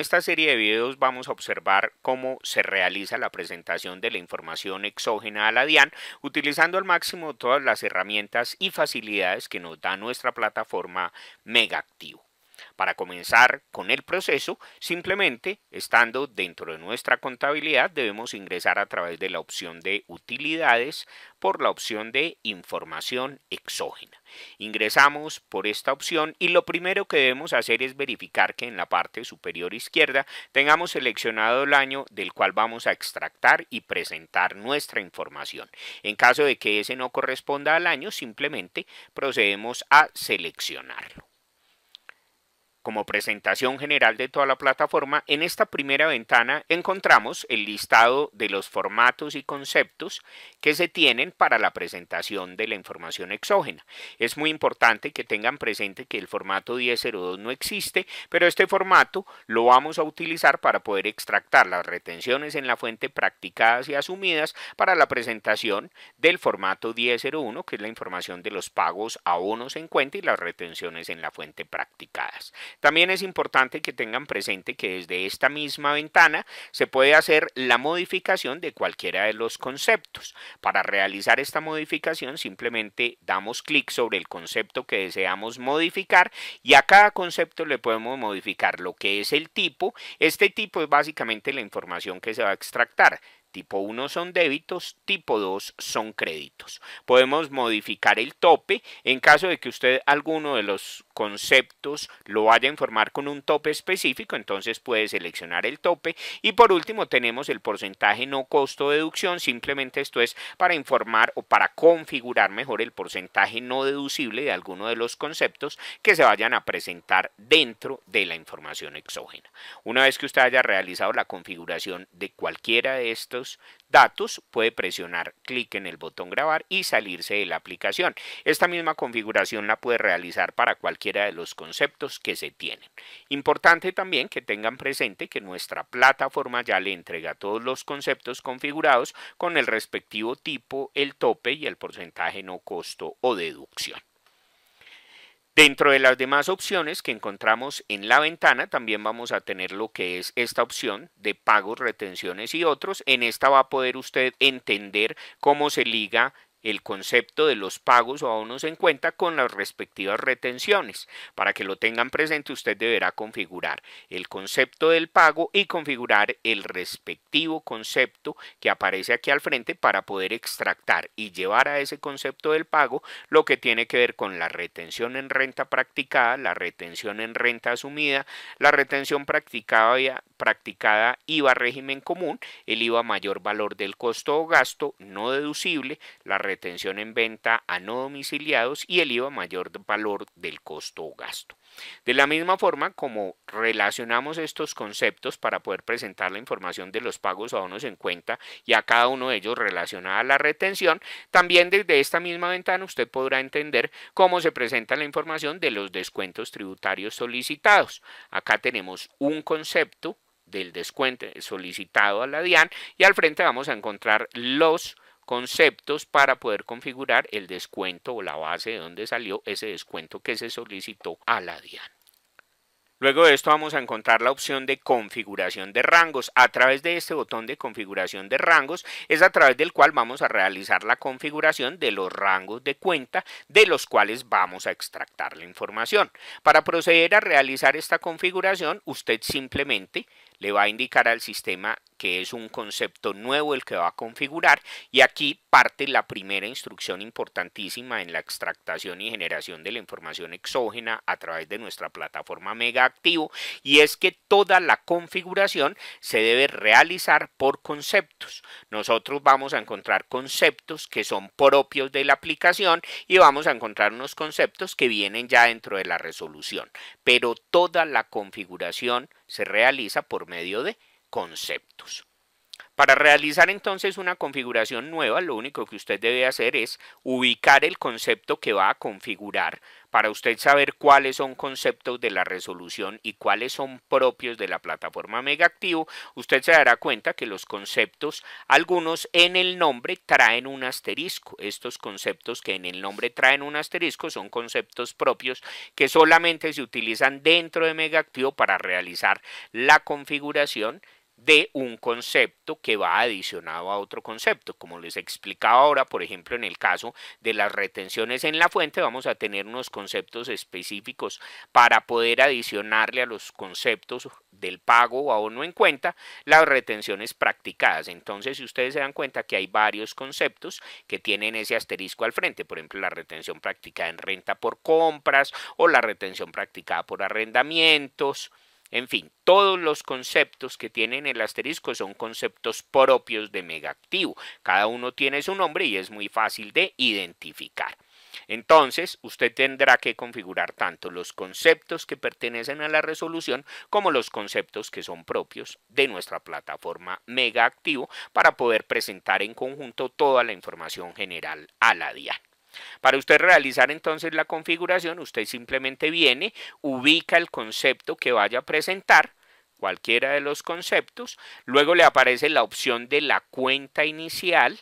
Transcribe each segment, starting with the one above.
esta serie de videos vamos a observar cómo se realiza la presentación de la información exógena a la DIAN utilizando al máximo todas las herramientas y facilidades que nos da nuestra plataforma MegaActivo para comenzar con el proceso, simplemente estando dentro de nuestra contabilidad debemos ingresar a través de la opción de utilidades por la opción de información exógena. Ingresamos por esta opción y lo primero que debemos hacer es verificar que en la parte superior izquierda tengamos seleccionado el año del cual vamos a extractar y presentar nuestra información. En caso de que ese no corresponda al año, simplemente procedemos a seleccionarlo. Como presentación general de toda la plataforma, en esta primera ventana encontramos el listado de los formatos y conceptos que se tienen para la presentación de la información exógena. Es muy importante que tengan presente que el formato 1002 no existe, pero este formato lo vamos a utilizar para poder extractar las retenciones en la fuente practicadas y asumidas para la presentación del formato 1001, que es la información de los pagos, a unos en cuenta y las retenciones en la fuente practicadas. También es importante que tengan presente que desde esta misma ventana se puede hacer la modificación de cualquiera de los conceptos. Para realizar esta modificación simplemente damos clic sobre el concepto que deseamos modificar y a cada concepto le podemos modificar lo que es el tipo. Este tipo es básicamente la información que se va a extractar. Tipo 1 son débitos, tipo 2 son créditos. Podemos modificar el tope en caso de que usted alguno de los conceptos lo vaya a informar con un tope específico, entonces puede seleccionar el tope. Y por último tenemos el porcentaje no costo deducción, simplemente esto es para informar o para configurar mejor el porcentaje no deducible de alguno de los conceptos que se vayan a presentar dentro de la información exógena. Una vez que usted haya realizado la configuración de cualquiera de estos datos, puede presionar clic en el botón grabar y salirse de la aplicación. Esta misma configuración la puede realizar para cualquiera de los conceptos que se tienen. Importante también que tengan presente que nuestra plataforma ya le entrega todos los conceptos configurados con el respectivo tipo, el tope y el porcentaje no costo o deducción. Dentro de las demás opciones que encontramos en la ventana, también vamos a tener lo que es esta opción de pagos, retenciones y otros. En esta va a poder usted entender cómo se liga el concepto de los pagos o unos en cuenta con las respectivas retenciones. Para que lo tengan presente, usted deberá configurar el concepto del pago y configurar el respectivo concepto que aparece aquí al frente para poder extractar y llevar a ese concepto del pago lo que tiene que ver con la retención en renta practicada, la retención en renta asumida, la retención practicada, IVA régimen común, el IVA mayor valor del costo o gasto no deducible, la retención en venta a no domiciliados y el IVA mayor valor del costo o gasto. De la misma forma como relacionamos estos conceptos para poder presentar la información de los pagos a unos en cuenta y a cada uno de ellos relacionada a la retención, también desde esta misma ventana usted podrá entender cómo se presenta la información de los descuentos tributarios solicitados. Acá tenemos un concepto del descuento solicitado a la DIAN y al frente vamos a encontrar los conceptos para poder configurar el descuento o la base de donde salió ese descuento que se solicitó a la DIAN. Luego de esto vamos a encontrar la opción de configuración de rangos. A través de este botón de configuración de rangos es a través del cual vamos a realizar la configuración de los rangos de cuenta de los cuales vamos a extractar la información. Para proceder a realizar esta configuración usted simplemente le va a indicar al sistema que es un concepto nuevo el que va a configurar y aquí parte la primera instrucción importantísima en la extractación y generación de la información exógena a través de nuestra plataforma Mega Activo y es que toda la configuración se debe realizar por conceptos. Nosotros vamos a encontrar conceptos que son propios de la aplicación y vamos a encontrar unos conceptos que vienen ya dentro de la resolución, pero toda la configuración se realiza por medio de conceptos. Para realizar entonces una configuración nueva, lo único que usted debe hacer es ubicar el concepto que va a configurar para usted saber cuáles son conceptos de la resolución y cuáles son propios de la plataforma Mega usted se dará cuenta que los conceptos, algunos en el nombre traen un asterisco. Estos conceptos que en el nombre traen un asterisco son conceptos propios que solamente se utilizan dentro de Mega para realizar la configuración de un concepto que va adicionado a otro concepto. Como les explicado ahora, por ejemplo, en el caso de las retenciones en la fuente, vamos a tener unos conceptos específicos para poder adicionarle a los conceptos del pago o uno en cuenta las retenciones practicadas. Entonces, si ustedes se dan cuenta que hay varios conceptos que tienen ese asterisco al frente, por ejemplo, la retención practicada en renta por compras o la retención practicada por arrendamientos, en fin, todos los conceptos que tienen el asterisco son conceptos propios de megaactivo. Cada uno tiene su nombre y es muy fácil de identificar. Entonces, usted tendrá que configurar tanto los conceptos que pertenecen a la resolución como los conceptos que son propios de nuestra plataforma MegaActivo para poder presentar en conjunto toda la información general a la DIAN. Para usted realizar entonces la configuración, usted simplemente viene, ubica el concepto que vaya a presentar, cualquiera de los conceptos, luego le aparece la opción de la cuenta inicial,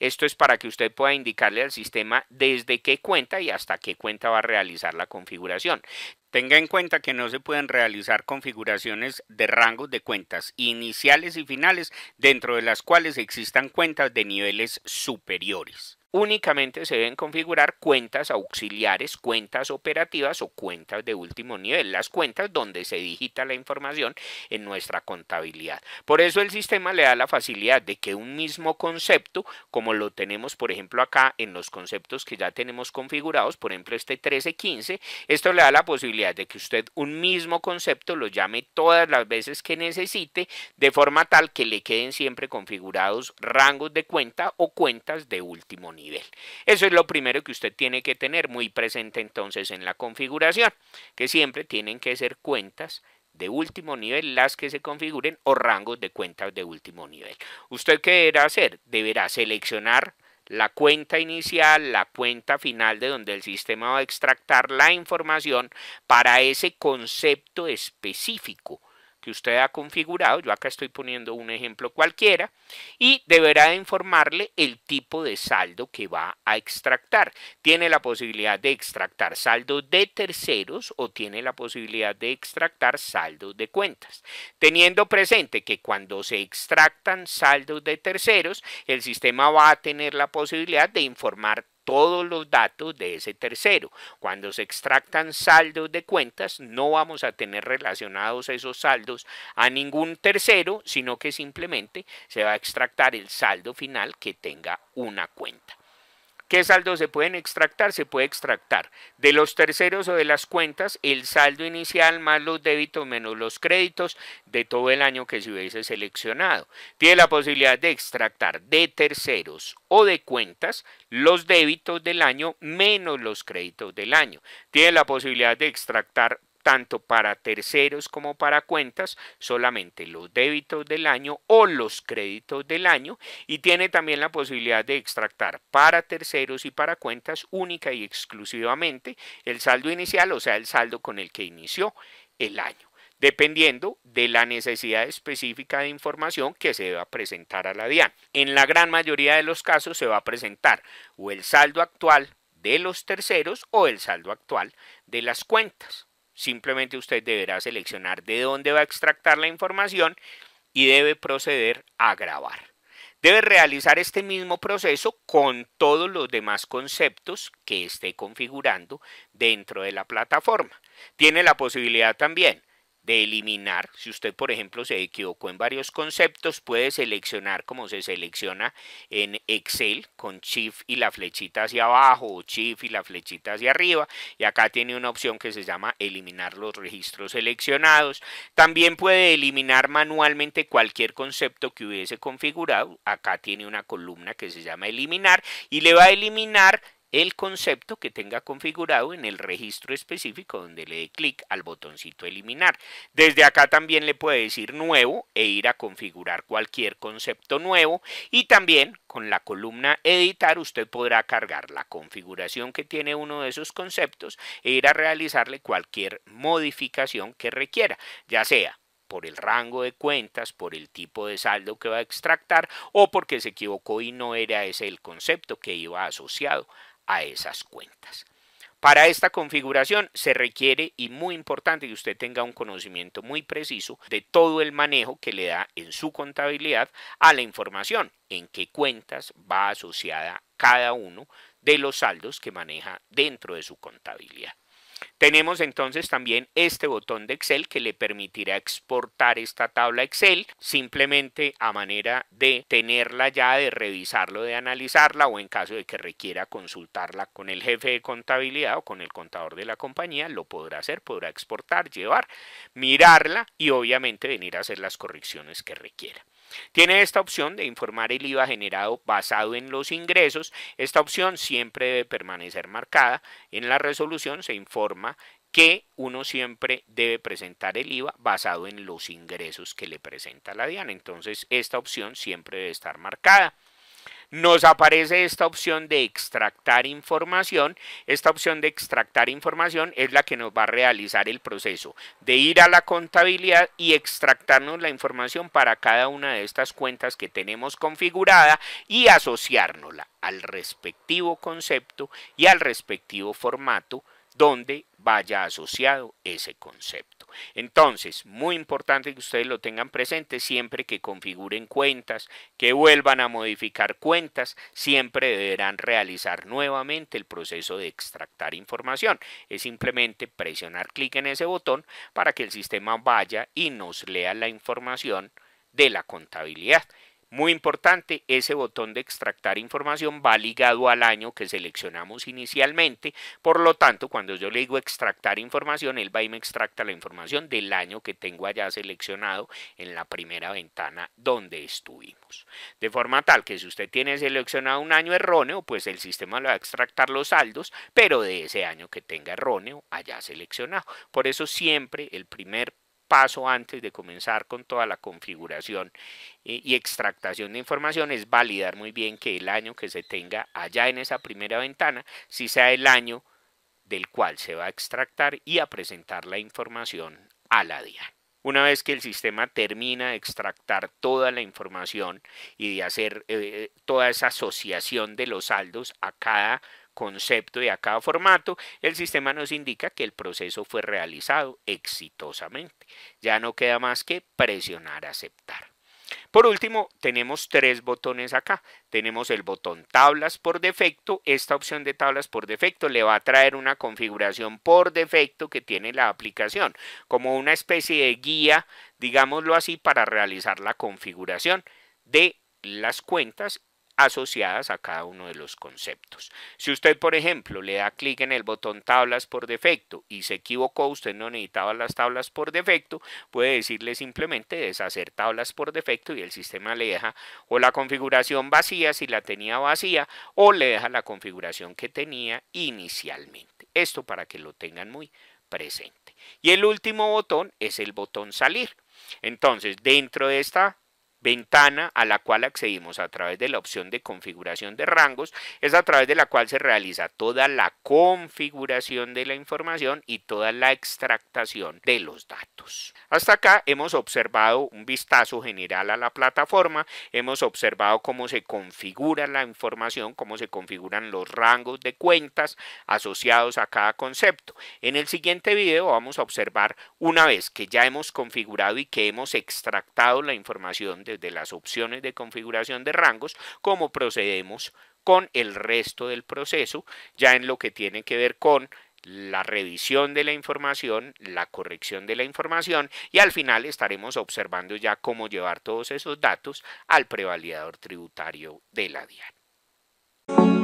esto es para que usted pueda indicarle al sistema desde qué cuenta y hasta qué cuenta va a realizar la configuración. Tenga en cuenta que no se pueden realizar configuraciones de rangos de cuentas iniciales y finales dentro de las cuales existan cuentas de niveles superiores únicamente se deben configurar cuentas auxiliares, cuentas operativas o cuentas de último nivel, las cuentas donde se digita la información en nuestra contabilidad. Por eso el sistema le da la facilidad de que un mismo concepto, como lo tenemos por ejemplo acá en los conceptos que ya tenemos configurados, por ejemplo este 1315, esto le da la posibilidad de que usted un mismo concepto lo llame todas las veces que necesite, de forma tal que le queden siempre configurados rangos de cuenta o cuentas de último nivel nivel. Eso es lo primero que usted tiene que tener muy presente entonces en la configuración, que siempre tienen que ser cuentas de último nivel las que se configuren o rangos de cuentas de último nivel. ¿Usted qué deberá hacer? Deberá seleccionar la cuenta inicial, la cuenta final de donde el sistema va a extractar la información para ese concepto específico que usted ha configurado, yo acá estoy poniendo un ejemplo cualquiera, y deberá informarle el tipo de saldo que va a extractar. Tiene la posibilidad de extractar saldo de terceros o tiene la posibilidad de extractar saldos de cuentas. Teniendo presente que cuando se extractan saldos de terceros, el sistema va a tener la posibilidad de informar todos los datos de ese tercero. Cuando se extractan saldos de cuentas, no vamos a tener relacionados esos saldos a ningún tercero, sino que simplemente se va a extractar el saldo final que tenga una cuenta. ¿Qué saldos se pueden extractar? Se puede extractar de los terceros o de las cuentas el saldo inicial más los débitos menos los créditos de todo el año que se hubiese seleccionado. Tiene la posibilidad de extractar de terceros o de cuentas los débitos del año menos los créditos del año. Tiene la posibilidad de extractar tanto para terceros como para cuentas, solamente los débitos del año o los créditos del año y tiene también la posibilidad de extractar para terceros y para cuentas única y exclusivamente el saldo inicial, o sea, el saldo con el que inició el año dependiendo de la necesidad específica de información que se a presentar a la DIAN. En la gran mayoría de los casos se va a presentar o el saldo actual de los terceros o el saldo actual de las cuentas. Simplemente usted deberá seleccionar de dónde va a extractar la información y debe proceder a grabar. Debe realizar este mismo proceso con todos los demás conceptos que esté configurando dentro de la plataforma. Tiene la posibilidad también de eliminar. Si usted, por ejemplo, se equivocó en varios conceptos, puede seleccionar como se selecciona en Excel con Shift y la flechita hacia abajo o Shift y la flechita hacia arriba. Y acá tiene una opción que se llama eliminar los registros seleccionados. También puede eliminar manualmente cualquier concepto que hubiese configurado. Acá tiene una columna que se llama eliminar y le va a eliminar el concepto que tenga configurado en el registro específico donde le dé clic al botoncito eliminar. Desde acá también le puede decir nuevo e ir a configurar cualquier concepto nuevo y también con la columna editar usted podrá cargar la configuración que tiene uno de esos conceptos e ir a realizarle cualquier modificación que requiera, ya sea por el rango de cuentas, por el tipo de saldo que va a extractar o porque se equivocó y no era ese el concepto que iba asociado a esas cuentas. Para esta configuración se requiere, y muy importante, que usted tenga un conocimiento muy preciso de todo el manejo que le da en su contabilidad a la información, en qué cuentas va asociada cada uno de los saldos que maneja dentro de su contabilidad. Tenemos entonces también este botón de Excel que le permitirá exportar esta tabla Excel simplemente a manera de tenerla ya, de revisarlo, de analizarla o en caso de que requiera consultarla con el jefe de contabilidad o con el contador de la compañía, lo podrá hacer, podrá exportar, llevar, mirarla y obviamente venir a hacer las correcciones que requiera. Tiene esta opción de informar el IVA generado basado en los ingresos. Esta opción siempre debe permanecer marcada. En la resolución se informa que uno siempre debe presentar el IVA basado en los ingresos que le presenta la DIAN. Entonces, esta opción siempre debe estar marcada nos aparece esta opción de extractar información. Esta opción de extractar información es la que nos va a realizar el proceso de ir a la contabilidad y extractarnos la información para cada una de estas cuentas que tenemos configurada y asociárnosla al respectivo concepto y al respectivo formato donde vaya asociado ese concepto. Entonces, muy importante que ustedes lo tengan presente siempre que configuren cuentas, que vuelvan a modificar cuentas, siempre deberán realizar nuevamente el proceso de extractar información. Es simplemente presionar clic en ese botón para que el sistema vaya y nos lea la información de la contabilidad muy importante, ese botón de extractar información va ligado al año que seleccionamos inicialmente, por lo tanto, cuando yo le digo extractar información, él va y me extracta la información del año que tengo allá seleccionado en la primera ventana donde estuvimos. De forma tal que si usted tiene seleccionado un año erróneo, pues el sistema le va a extractar los saldos, pero de ese año que tenga erróneo allá seleccionado. Por eso siempre el primer paso antes de comenzar con toda la configuración eh, y extractación de información es validar muy bien que el año que se tenga allá en esa primera ventana, si sea el año del cual se va a extractar y a presentar la información a la DIAN. Una vez que el sistema termina de extractar toda la información y de hacer eh, eh, toda esa asociación de los saldos a cada concepto y a cada formato, el sistema nos indica que el proceso fue realizado exitosamente. Ya no queda más que presionar aceptar. Por último, tenemos tres botones acá. Tenemos el botón tablas por defecto. Esta opción de tablas por defecto le va a traer una configuración por defecto que tiene la aplicación, como una especie de guía, digámoslo así, para realizar la configuración de las cuentas asociadas a cada uno de los conceptos. Si usted, por ejemplo, le da clic en el botón tablas por defecto y se equivocó, usted no necesitaba las tablas por defecto, puede decirle simplemente deshacer tablas por defecto y el sistema le deja o la configuración vacía si la tenía vacía o le deja la configuración que tenía inicialmente. Esto para que lo tengan muy presente. Y el último botón es el botón salir. Entonces, dentro de esta ventana a la cual accedimos a través de la opción de configuración de rangos, es a través de la cual se realiza toda la configuración de la información y toda la extractación de los datos. Hasta acá hemos observado un vistazo general a la plataforma, hemos observado cómo se configura la información, cómo se configuran los rangos de cuentas asociados a cada concepto. En el siguiente video vamos a observar una vez que ya hemos configurado y que hemos extractado la información de las opciones de configuración de rangos, como procedemos con el resto del proceso, ya en lo que tiene que ver con la revisión de la información, la corrección de la información y al final estaremos observando ya cómo llevar todos esos datos al prevalidador tributario de la DIAN.